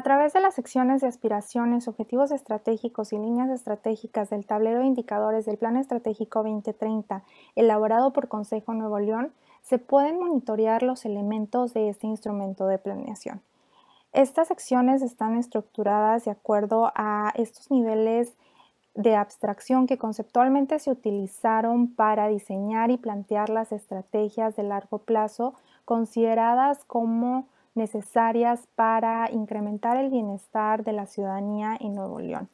A través de las secciones de aspiraciones, objetivos estratégicos y líneas estratégicas del tablero de indicadores del Plan Estratégico 2030, elaborado por Consejo Nuevo León, se pueden monitorear los elementos de este instrumento de planeación. Estas secciones están estructuradas de acuerdo a estos niveles de abstracción que conceptualmente se utilizaron para diseñar y plantear las estrategias de largo plazo consideradas como necesarias para incrementar el bienestar de la ciudadanía en Nuevo León.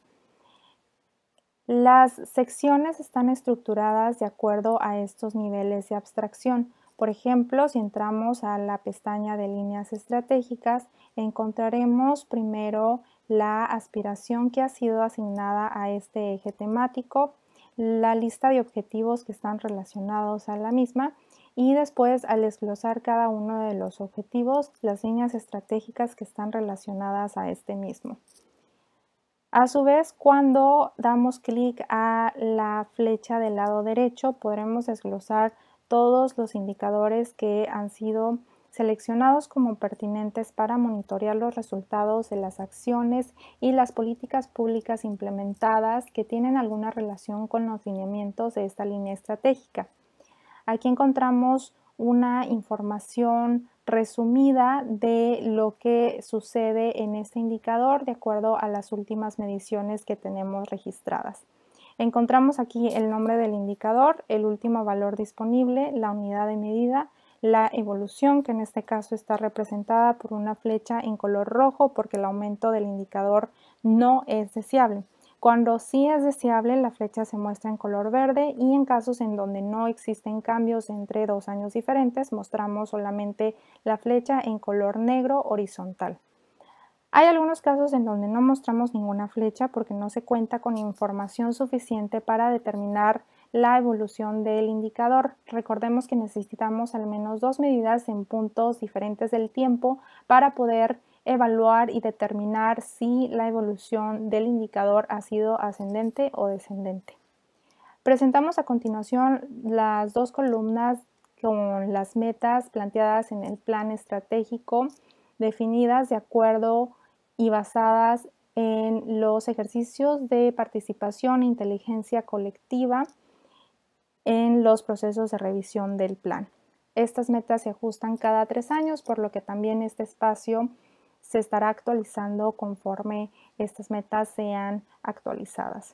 Las secciones están estructuradas de acuerdo a estos niveles de abstracción. Por ejemplo, si entramos a la pestaña de líneas estratégicas, encontraremos primero la aspiración que ha sido asignada a este eje temático, la lista de objetivos que están relacionados a la misma y después al desglosar cada uno de los objetivos, las líneas estratégicas que están relacionadas a este mismo. A su vez, cuando damos clic a la flecha del lado derecho, podremos desglosar todos los indicadores que han sido seleccionados como pertinentes para monitorear los resultados de las acciones y las políticas públicas implementadas que tienen alguna relación con los lineamientos de esta línea estratégica. Aquí encontramos una información resumida de lo que sucede en este indicador de acuerdo a las últimas mediciones que tenemos registradas. Encontramos aquí el nombre del indicador, el último valor disponible, la unidad de medida, la evolución que en este caso está representada por una flecha en color rojo porque el aumento del indicador no es deseable. Cuando sí es deseable, la flecha se muestra en color verde y en casos en donde no existen cambios entre dos años diferentes, mostramos solamente la flecha en color negro horizontal. Hay algunos casos en donde no mostramos ninguna flecha porque no se cuenta con información suficiente para determinar la evolución del indicador. Recordemos que necesitamos al menos dos medidas en puntos diferentes del tiempo para poder evaluar y determinar si la evolución del indicador ha sido ascendente o descendente. Presentamos a continuación las dos columnas con las metas planteadas en el plan estratégico definidas de acuerdo y basadas en los ejercicios de participación e inteligencia colectiva en los procesos de revisión del plan. Estas metas se ajustan cada tres años, por lo que también este espacio se estará actualizando conforme estas metas sean actualizadas.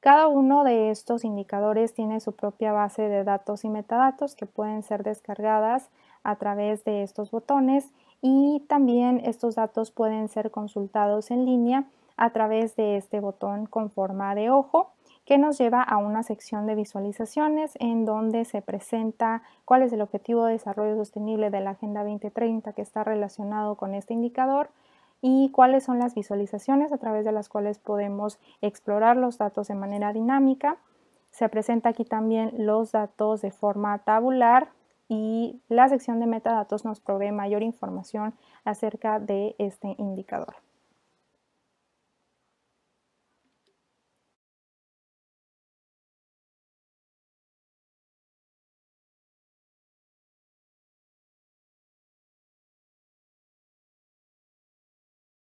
Cada uno de estos indicadores tiene su propia base de datos y metadatos que pueden ser descargadas a través de estos botones y también estos datos pueden ser consultados en línea a través de este botón con forma de ojo que nos lleva a una sección de visualizaciones en donde se presenta cuál es el objetivo de desarrollo sostenible de la Agenda 2030 que está relacionado con este indicador y cuáles son las visualizaciones a través de las cuales podemos explorar los datos de manera dinámica. Se presenta aquí también los datos de forma tabular y la sección de metadatos nos provee mayor información acerca de este indicador.